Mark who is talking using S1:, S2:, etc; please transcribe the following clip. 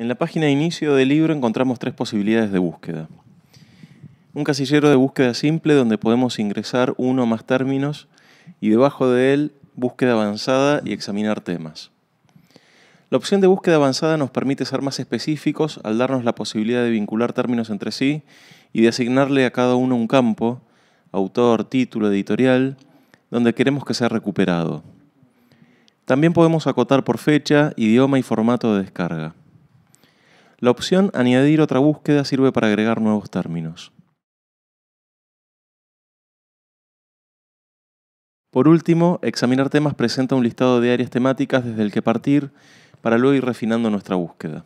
S1: En la página de inicio del libro encontramos tres posibilidades de búsqueda. Un casillero de búsqueda simple donde podemos ingresar uno o más términos y debajo de él búsqueda avanzada y examinar temas. La opción de búsqueda avanzada nos permite ser más específicos al darnos la posibilidad de vincular términos entre sí y de asignarle a cada uno un campo, autor, título, editorial, donde queremos que sea recuperado. También podemos acotar por fecha, idioma y formato de descarga. La opción Añadir otra búsqueda sirve para agregar nuevos términos.
S2: Por último, examinar temas presenta un listado de áreas temáticas desde el que partir para luego ir refinando nuestra búsqueda.